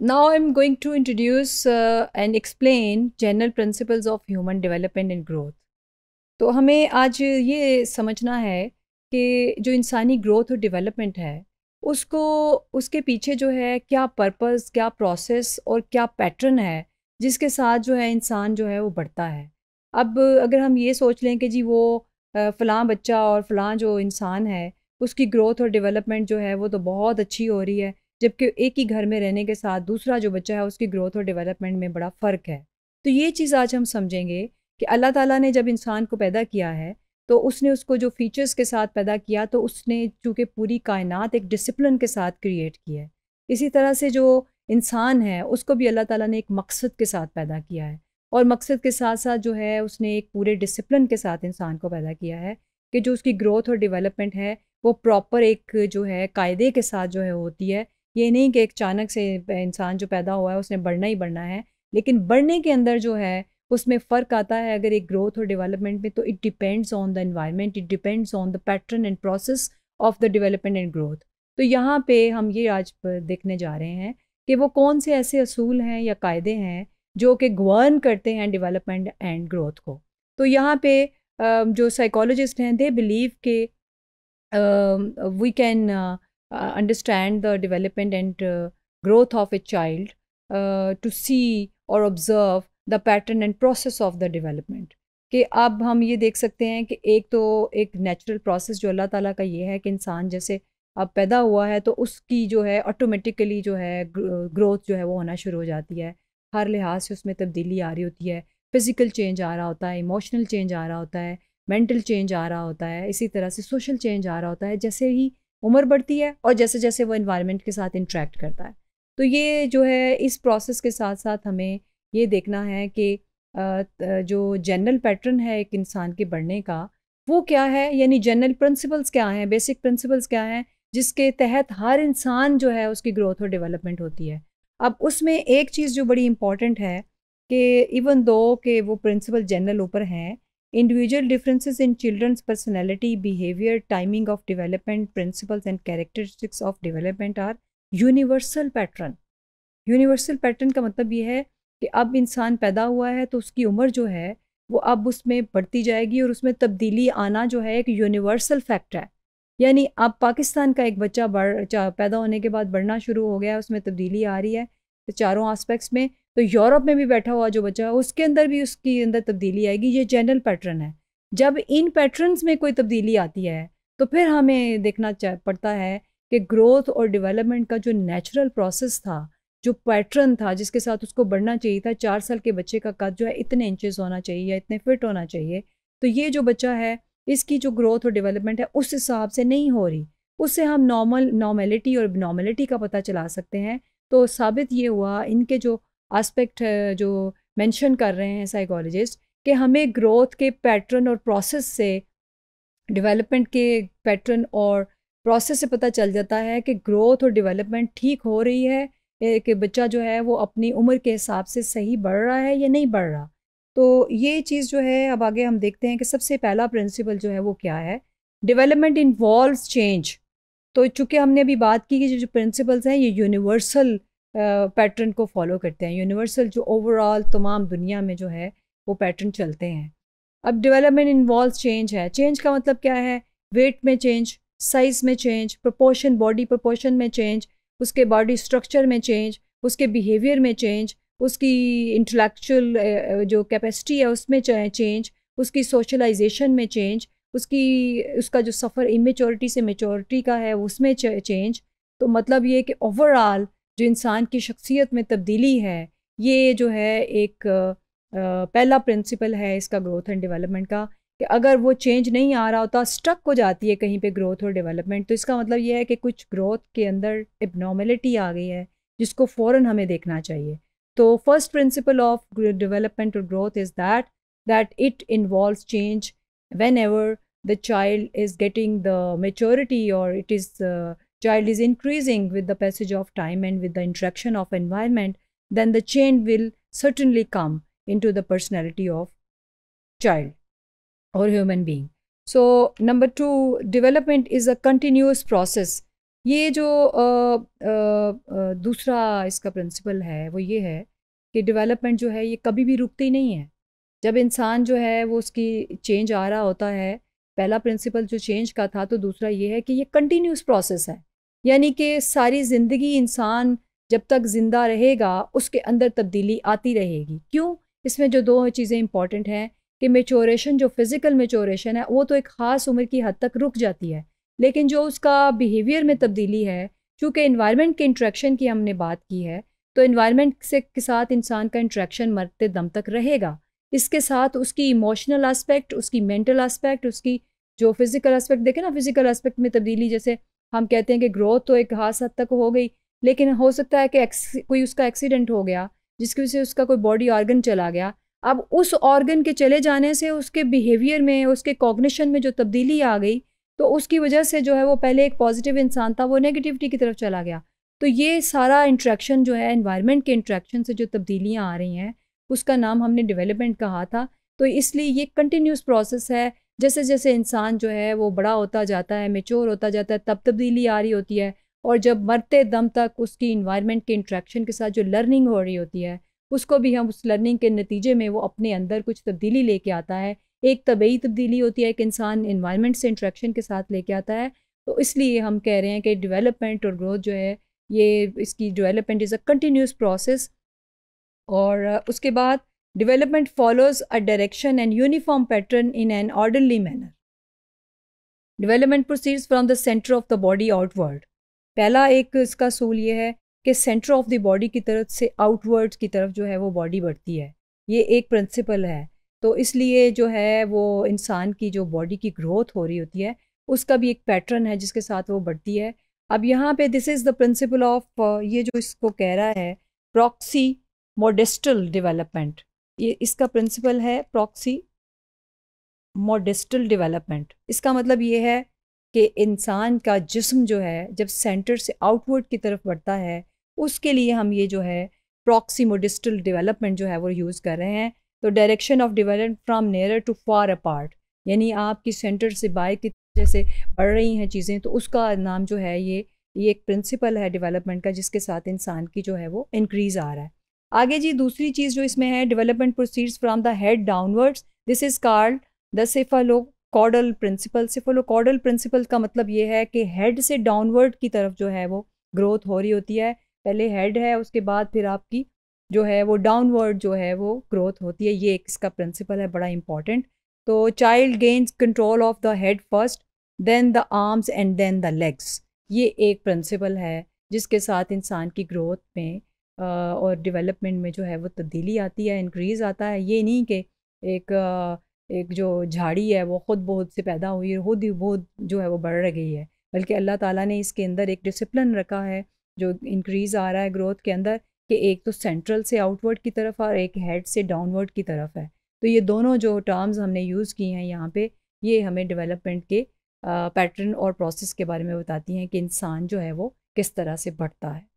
Now I'm going to introduce uh, and explain general principles of human development and growth. तो हमें आज ये समझना है कि जो इंसानी ग्रोथ और डेवलपमेंट है उसको उसके पीछे जो है क्या पर्पस क्या प्रोसेस और क्या पैटर्न है जिसके साथ जो है इंसान जो है वो बढ़ता है अब अगर हम ये सोच लें कि जी वो फ़लाँ बच्चा और फ़लाँ जो इंसान है उसकी ग्रोथ और डेवलपमेंट जो है वो तो बहुत अच्छी हो रही है जबकि एक ही घर में रहने के साथ दूसरा जो बच्चा है उसकी ग्रोथ और डेवलपमेंट में बड़ा फ़र्क है तो ये चीज़ आज हम समझेंगे कि अल्लाह ताला ने जब इंसान को पैदा किया है तो उसने उसको जो फीचर्स के साथ पैदा किया तो उसने चूँकि पूरी कायनात एक डिसिप्लिन के साथ क्रिएट किया है इसी तरह से जो इंसान है उसको भी अल्लाह ताला ने एक मकसद के साथ पैदा किया है और मकसद के साथ साथ जो है उसने एक पूरे डिसिप्लिन के साथ इंसान को पैदा किया है कि जो उसकी ग्रोथ और डिवेलपमेंट है वो प्रॉपर एक जो है कायदे के साथ जो है होती है ये नहीं कि अचानक से इंसान जो पैदा हुआ है उसने बढ़ना ही बढ़ना है लेकिन बढ़ने के अंदर जो है उसमें फ़र्क आता है अगर एक ग्रोथ और डेवलपमेंट में तो it depends on the environment it depends on the pattern and process of the development and growth तो यहाँ पे हम ये आज देखने जा रहे हैं कि वो कौन से ऐसे असूल हैं या कायदे हैं जो कि गवर्न करते हैं डिवेलपमेंट एंड ग्रोथ को तो यहाँ पे जो साइकोलॉजिस्ट हैं दे बिलीव के we can uh, understand the development and uh, growth of a child uh, to see और observe the pattern and process of the development कि अब हम ये देख सकते हैं कि एक तो एक नेचुरल प्रोसेस जो अल्लाह ताला का ये है कि इंसान जैसे अब पैदा हुआ है तो उसकी जो है ऑटोमेटिकली जो है ग्रोथ जो है वो होना शुरू हो जाती है हर लिहाज से उसमें तब्दीली आ रही होती है फ़िज़िकल चेंज आ रहा होता है इमोशनल चेंज आ रहा होता है मेंटल चेंज आ रहा होता है इसी तरह से सोशल चेंज आ रहा होता है जैसे ही उम्र बढ़ती है और जैसे जैसे वो इन्वायरमेंट के साथ इंट्रैक्ट करता है तो ये जो है इस प्रोसेस के साथ साथ हमें ये देखना है कि जो जनरल पैटर्न है एक इंसान के बढ़ने का वो क्या है यानी जनरल प्रिंसिपल्स क्या हैं बेसिक प्रिंसिपल्स क्या हैं जिसके तहत हर इंसान जो है उसकी ग्रोथ और डेवलपमेंट होती है अब उसमें एक चीज़ जो बड़ी इम्पॉर्टेंट है कि इवन दो के वो प्रिंसिपल जनरल ऊपर हैं individual differences in children's personality behaviour timing of development principles and characteristics of development are universal pattern universal pattern का मतलब ये है कि अब इंसान पैदा हुआ है तो उसकी उम्र जो है वो अब उसमें बढ़ती जाएगी और उसमें तब्दीली आना जो है एक यूनिवर्सल फैक्ट है यानी अब पाकिस्तान का एक बच्चा बढ़ पैदा होने के बाद बढ़ना शुरू हो गया है उसमें तब्दीली आ रही है तो चारों आस्पेक्ट्स में तो यूरोप में भी बैठा हुआ जो बच्चा उसके अंदर भी उसकी अंदर तब्दीली आएगी ये जनरल पैटर्न है जब इन पैटर्न्स में कोई तब्दीली आती है तो फिर हमें देखना पड़ता है कि ग्रोथ और डेवलपमेंट का जो नेचुरल प्रोसेस था जो पैटर्न था जिसके साथ उसको बढ़ना चाहिए था चार साल के बच्चे का कद जो है इतने इंचेस होना चाहिए या इतने फिट होना चाहिए तो ये जो बच्चा है इसकी जो ग्रोथ और डेवलपमेंट है उस हिसाब से नहीं हो रही उससे हम नॉर्मल नॉर्मेलिटी और नॉर्मेलिटी का पता चला सकते हैं तो साबित ये हुआ इनके जो एस्पेक्ट uh, जो मेंशन कर रहे हैं साइकोलॉजिस्ट कि हमें ग्रोथ के पैटर्न और प्रोसेस से डेवलपमेंट के पैटर्न और प्रोसेस से पता चल जाता है कि ग्रोथ और डेवलपमेंट ठीक हो रही है कि बच्चा जो है वो अपनी उम्र के हिसाब से सही बढ़ रहा है या नहीं बढ़ रहा तो ये चीज़ जो है अब आगे हम देखते हैं कि सबसे पहला प्रिंसिपल जो है वो क्या है डेवलपमेंट इन्वॉल्व चेंज तो चूंकि हमने अभी बात की कि जो प्रिंसिपल्स हैं ये यूनिवर्सल पैटर्न को फॉलो करते हैं यूनिवर्सल जो ओवरऑल तमाम दुनिया में जो है वो पैटर्न चलते हैं अब डेवलपमेंट इन्वॉल्व चेंज है चेंज का मतलब क्या है वेट में चेंज साइज़ में चेंज प्रपोर्शन बॉडी प्रपोर्शन में चेंज उसके बॉडी स्ट्रक्चर में चेंज उसके बिहेवियर में चेंज उसकी इंटलेक्चुअल जो कैपेसिटी है उसमें चेंज उसकी सोशलाइजेशन में चेंज उसकी उसका जो सफ़र इमेचोरिटी से मेचोरिटी का है उसमें चेंज तो मतलब ये कि ओवरऑल जो इंसान की शख्सियत में तब्दीली है ये जो है एक पहला प्रिंसिपल है इसका ग्रोथ एंड डेवलपमेंट का कि अगर वो चेंज नहीं आ रहा होता स्ट्रक हो जाती है कहीं पे ग्रोथ और डेवलपमेंट तो इसका मतलब ये है कि कुछ ग्रोथ के अंदर एबनॉर्मेलिटी आ गई है जिसको फ़ौर हमें देखना चाहिए तो फर्स्ट प्रिंसिपल ऑफ डेवलपमेंट और growth is that that it involve change whenever the child is getting the maturity और it is child is increasing with the passage of time and with the interaction of environment, then the change will certainly come into the personality of child or human being. so number 2 development is a continuous process ये जो uh, uh, uh, दूसरा इसका principal है वो ये है कि development जो है ये कभी भी रुकती ही नहीं है जब इंसान जो है वो उसकी चेंज आ रहा होता है पहला प्रिंसिपल जो चेंज का था तो दूसरा ये है कि ये कंटिन्यूस प्रोसेस है यानी कि सारी ज़िंदगी इंसान जब तक ज़िंदा रहेगा उसके अंदर तब्दीली आती रहेगी क्यों इसमें जो दो चीज़ें इंपॉर्टेंट हैं कि मेचोरेशन जो फ़िज़िकल मेचोरेशन है वो तो एक ख़ास उम्र की हद तक रुक जाती है लेकिन जो उसका बिहेवियर में तब्दीली है चूँकि इन्वायरमेंट के इंट्रैक्शन की हमने बात की है तो इन्वायरमेंट से के साथ इंसान का इंट्रैक्शन मरते दम तक रहेगा इसके साथ उसकी इमोशनल एस्पेक्ट उसकी मेंटल एस्पेक्ट उसकी जो फिज़िकल एस्पेक्ट देखें ना फिज़िकल एस्पेक्ट में तब्दीली जैसे हम कहते हैं कि ग्रोथ तो एक खास हद तक हो गई लेकिन हो सकता है कि कोई उसका एक्सीडेंट हो गया जिसकी वजह से उसका कोई बॉडी ऑर्गन चला गया अब उस ऑर्गन के चले जाने से उसके बिहेवियर में उसके कॉग्निशन में जो तब्दीली आ गई तो उसकी वजह से जो है वो पहले एक पॉजिटिव इंसान था वो नेगेटिविटी की तरफ चला गया तो ये सारा इंट्रैक्शन जो है इन्वायरमेंट के इंट्रैक्शन से जो तब्दीलियाँ आ रही हैं उसका नाम हमने डिवेलपमेंट कहा था तो इसलिए ये कंटिन्यूस प्रोसेस है जैसे जैसे इंसान जो है वो बड़ा होता जाता है मेच्योर होता जाता है तब तब्दीली आ रही होती है और जब मरते दम तक उसकी इन्वायरमेंट के इंट्रैक्शन के साथ जो लर्निंग हो रही होती है उसको भी हम उस लर्निंग के नतीजे में वो अपने अंदर कुछ तब्दीली लेके आता है एक तबीयी तब्दीली होती है एक इंसान इन्वायरमेंट से इंट्रैक्शन के साथ लेके आता है तो इसलिए हम कह रहे हैं कि डिवेलपमेंट और ग्रोथ जो है ये इसकी development is a continuous process और उसके बाद Development follows a direction and uniform pattern in an orderly manner. Development proceeds from the centre of the body outward पहला एक इसका सूल ये है कि सेंटर ऑफ द बॉडी की तरफ से आउटवर्ड की तरफ जो है वो बॉडी बढ़ती है ये एक प्रिंसिपल है तो इसलिए जो है वो इंसान की जो बॉडी की ग्रोथ हो रही होती है उसका भी एक पैटर्न है जिसके साथ वो बढ़ती है अब यहाँ पे this is the principle of ये जो इसको कह रहा है प्रॉक्सी मोडेस्टल डेवलपमेंट ये इसका प्रिंसिपल है प्रॉक्सी मोडिस्टल डेवलपमेंट इसका मतलब ये है कि इंसान का जिस्म जो है जब सेंटर से आउटवर्ड की तरफ बढ़ता है उसके लिए हम ये जो है मोडिस्टल डेवलपमेंट जो है वो यूज़ कर रहे हैं तो direction of development from near to far apart यानी आपकी सेंटर से बाहर की जैसे बढ़ रही हैं चीज़ें तो उसका नाम जो है ये ये एक प्रिंसिपल है डेवलपमेंट का जिसके साथ इंसान की जो है वो इंक्रीज़ आ रहा है आगे जी दूसरी चीज़ जो इसमें है development proceeds from the head downwards this is called the cephalocaudal principle cephalocaudal principle का मतलब ये है कि हेड से डाउनवर्ड की तरफ जो है वो ग्रोथ हो रही होती है पहले हेड है उसके बाद फिर आपकी जो है वो डाउनवर्ड जो है वो ग्रोथ होती है ये एक इसका प्रिंसिपल है बड़ा इंपॉर्टेंट तो child gains control of the head first then the arms and then the legs ये एक प्रिंसिपल है जिसके साथ इंसान की ग्रोथ में और डेवलपमेंट में जो है वो तब्दीली आती है इंक्रीज़ आता है ये नहीं कि एक एक जो झाड़ी है वो ख़ुद बहुत से पैदा हुई है खुद ही बहुत जो है वो बढ़ गई है बल्कि अल्लाह ताला ने इसके अंदर एक डिसिप्लिन रखा है जो इंक्रीज़ आ रहा है ग्रोथ के अंदर कि एक तो सेंट्रल से आउटवर्ड की तरफ और एक हेड से डाउनवर्ड की तरफ है तो ये दोनों जो टर्म्स हमने यूज़ किए हैं यहाँ पर ये हमें डिवेलपमेंट के पैटर्न और प्रोसेस के बारे में बताती हैं कि इंसान जो है वो किस तरह से बढ़ता है